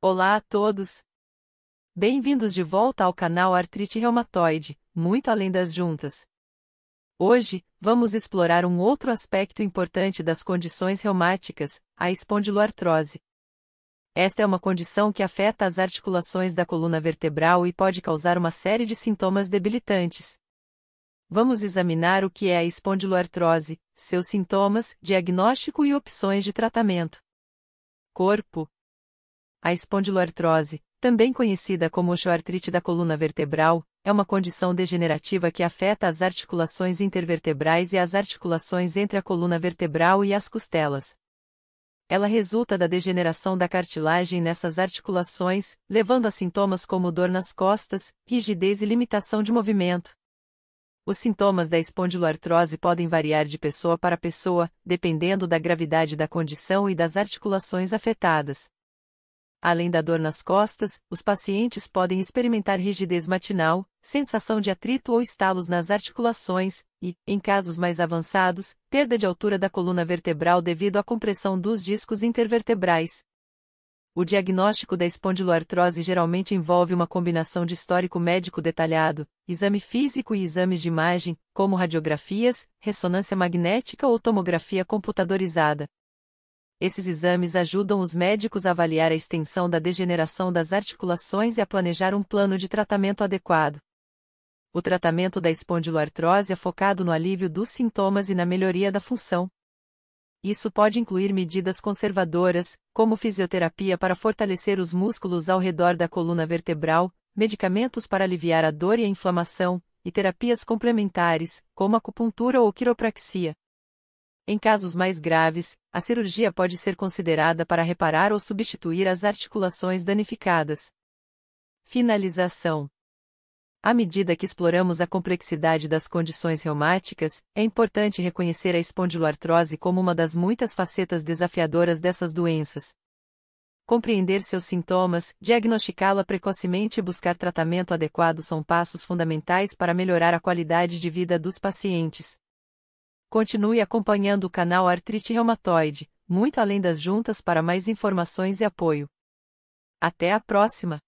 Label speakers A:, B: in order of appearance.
A: Olá a todos! Bem-vindos de volta ao canal Artrite Reumatoide, muito além das juntas. Hoje, vamos explorar um outro aspecto importante das condições reumáticas, a espondiloartrose. Esta é uma condição que afeta as articulações da coluna vertebral e pode causar uma série de sintomas debilitantes. Vamos examinar o que é a espondiloartrose, seus sintomas, diagnóstico e opções de tratamento. Corpo, a espondiloartrose, também conhecida como osteoartrite da coluna vertebral, é uma condição degenerativa que afeta as articulações intervertebrais e as articulações entre a coluna vertebral e as costelas. Ela resulta da degeneração da cartilagem nessas articulações, levando a sintomas como dor nas costas, rigidez e limitação de movimento. Os sintomas da espondiloartrose podem variar de pessoa para pessoa, dependendo da gravidade da condição e das articulações afetadas. Além da dor nas costas, os pacientes podem experimentar rigidez matinal, sensação de atrito ou estalos nas articulações e, em casos mais avançados, perda de altura da coluna vertebral devido à compressão dos discos intervertebrais. O diagnóstico da espondiloartrose geralmente envolve uma combinação de histórico médico detalhado, exame físico e exames de imagem, como radiografias, ressonância magnética ou tomografia computadorizada. Esses exames ajudam os médicos a avaliar a extensão da degeneração das articulações e a planejar um plano de tratamento adequado. O tratamento da espondiloartrose é focado no alívio dos sintomas e na melhoria da função. Isso pode incluir medidas conservadoras, como fisioterapia para fortalecer os músculos ao redor da coluna vertebral, medicamentos para aliviar a dor e a inflamação, e terapias complementares, como acupuntura ou quiropraxia. Em casos mais graves, a cirurgia pode ser considerada para reparar ou substituir as articulações danificadas. Finalização. À medida que exploramos a complexidade das condições reumáticas, é importante reconhecer a espondiloartrose como uma das muitas facetas desafiadoras dessas doenças. Compreender seus sintomas, diagnosticá-la precocemente e buscar tratamento adequado são passos fundamentais para melhorar a qualidade de vida dos pacientes. Continue acompanhando o canal Artrite Reumatoide, muito além das juntas para mais informações e apoio. Até a próxima!